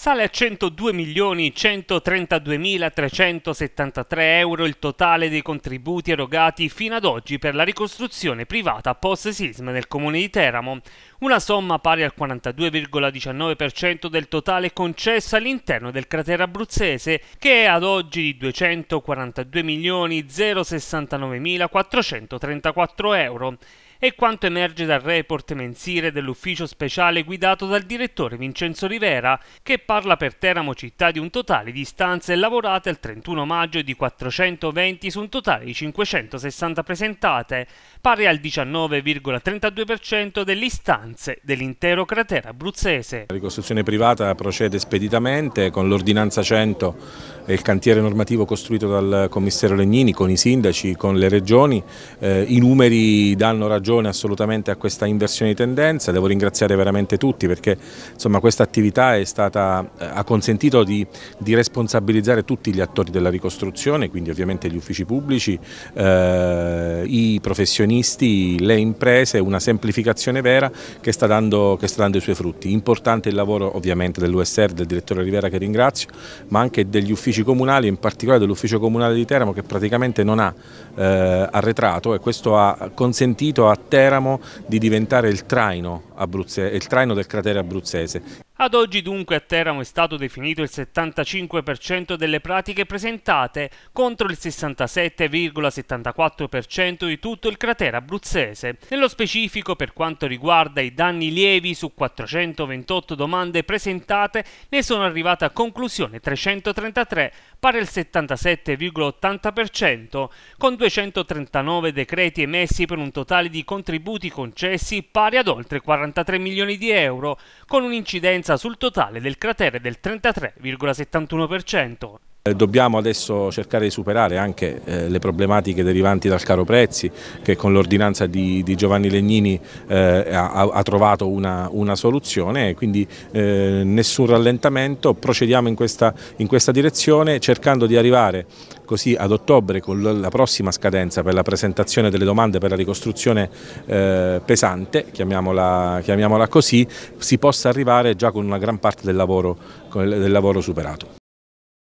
Sale a 102.132.373 euro il totale dei contributi erogati fino ad oggi per la ricostruzione privata post-sisma nel comune di Teramo, una somma pari al 42,19% del totale concesso all'interno del cratere abruzzese, che è ad oggi di 242.069.434 euro è quanto emerge dal report mensile dell'ufficio speciale guidato dal direttore Vincenzo Rivera, che parla per Teramo città di un totale di stanze lavorate al 31 maggio di 420 su un totale di 560 presentate, pari al 19,32% delle istanze dell'intero cratere abruzzese. La ricostruzione privata procede speditamente con l'ordinanza 100 è il cantiere normativo costruito dal commissario Legnini con i sindaci, con le regioni, eh, i numeri danno ragione assolutamente a questa inversione di tendenza, devo ringraziare veramente tutti perché insomma, questa attività stata, eh, ha consentito di, di, responsabilizzare tutti gli attori della ricostruzione, quindi ovviamente gli uffici pubblici, eh, i professionisti, le imprese, una semplificazione vera che sta dando, che sta dando i suoi frutti. Importante il lavoro ovviamente dell'USR, del direttore Rivera che ringrazio, ma anche degli uffici uffici comunali, in particolare dell'ufficio comunale di Teramo che praticamente non ha eh, arretrato e questo ha consentito a Teramo di diventare il traino, Abruzze, il traino del cratere abruzzese. Ad oggi dunque a Teramo è stato definito il 75% delle pratiche presentate contro il 67,74% di tutto il cratere abruzzese. Nello specifico per quanto riguarda i danni lievi su 428 domande presentate ne sono arrivate a conclusione 333 pari al 77,80% con 239 decreti emessi per un totale di contributi concessi pari ad oltre 43 milioni di euro con un'incidenza presenza sul totale del cratere del 33,71%. Eh, dobbiamo adesso cercare di superare anche eh, le problematiche derivanti dal caro prezzi che con l'ordinanza di, di, Giovanni Legnini eh, ha, ha, trovato una, una soluzione, quindi eh, nessun rallentamento, procediamo in questa, in questa direzione cercando di arrivare così ad ottobre con la prossima scadenza per la presentazione delle domande per la ricostruzione eh, pesante, chiamiamola, chiamiamola, così, si possa arrivare già con una gran parte del lavoro, del lavoro superato.